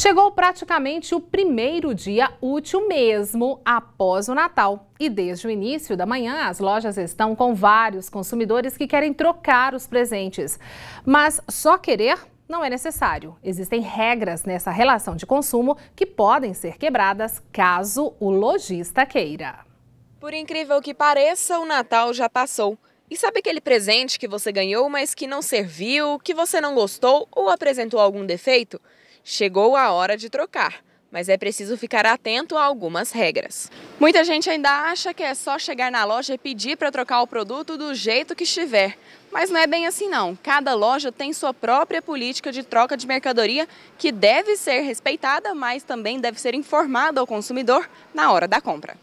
Chegou praticamente o primeiro dia útil mesmo após o Natal. E desde o início da manhã, as lojas estão com vários consumidores que querem trocar os presentes. Mas só querer não é necessário. Existem regras nessa relação de consumo que podem ser quebradas caso o lojista queira. Por incrível que pareça, o Natal já passou. E sabe aquele presente que você ganhou, mas que não serviu, que você não gostou ou apresentou algum defeito? Chegou a hora de trocar, mas é preciso ficar atento a algumas regras. Muita gente ainda acha que é só chegar na loja e pedir para trocar o produto do jeito que estiver. Mas não é bem assim não. Cada loja tem sua própria política de troca de mercadoria que deve ser respeitada, mas também deve ser informada ao consumidor na hora da compra.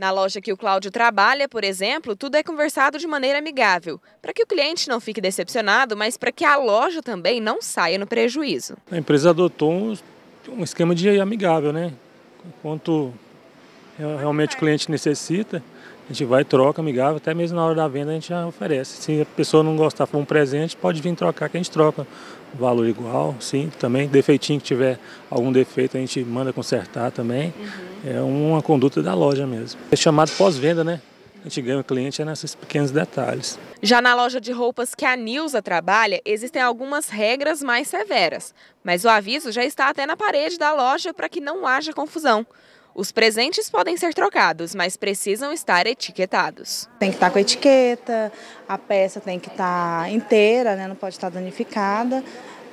Na loja que o Cláudio trabalha, por exemplo, tudo é conversado de maneira amigável, para que o cliente não fique decepcionado, mas para que a loja também não saia no prejuízo. A empresa adotou um, esquema de amigável, né? Quanto realmente o é. cliente necessita, a gente vai, troca amigável, até mesmo na hora da venda a gente já oferece. Se a pessoa não gostar for um presente, pode vir trocar que a gente troca. Valor igual, sim, também. Defeitinho que tiver algum defeito, a gente manda consertar também. Uhum é uma conduta da loja mesmo. É chamado pós-venda, né? A gente ganha o cliente é nesses pequenos detalhes. Já na loja de roupas que a Nilza trabalha, existem algumas regras mais severas, mas o aviso já está até na parede da loja para que não haja confusão. Os presentes podem ser trocados, mas precisam estar etiquetados. Tem que estar tá com a etiqueta, a peça tem que estar tá inteira, né? não pode estar tá danificada.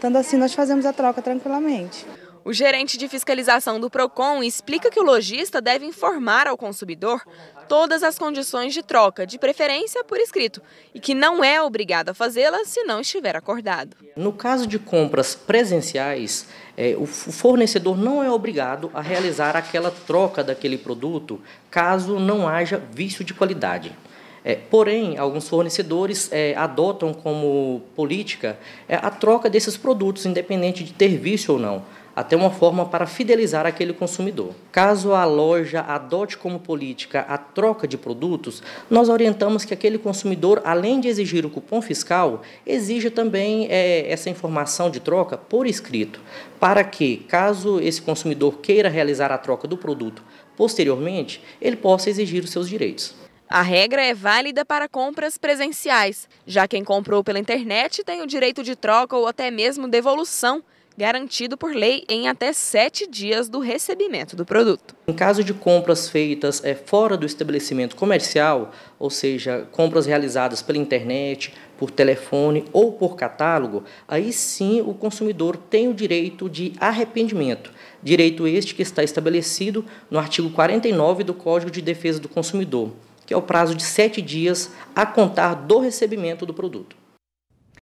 Tanto assim, nós fazemos a troca tranquilamente. O gerente de fiscalização do PROCON explica que o lojista deve informar ao consumidor todas as condições de troca, de preferência por escrito, e que não é obrigado a fazê-la se não estiver acordado. No caso de compras presenciais, é, o fornecedor não é obrigado a realizar aquela troca daquele produto caso não haja vício de qualidade. É, porém, alguns fornecedores é, adotam como política é, a troca desses produtos, independente de ter vício ou não até uma forma para fidelizar aquele consumidor. Caso a loja adote como política a troca de produtos, nós orientamos que aquele consumidor, além de exigir o cupom fiscal, exija também é, essa informação de troca por escrito, para que, caso esse consumidor queira realizar a troca do produto posteriormente, ele possa exigir os seus direitos. A regra é válida para compras presenciais. Já quem comprou pela internet tem o direito de troca ou até mesmo devolução garantido por lei em até sete dias do recebimento do produto. Em caso de compras feitas é, fora do estabelecimento comercial, ou seja, compras realizadas pela internet, por telefone ou por catálogo, aí sim o consumidor tem o direito de arrependimento. Direito este que está estabelecido no artigo 49 do Código de Defesa do Consumidor, que é o prazo de sete dias a contar do recebimento do produto.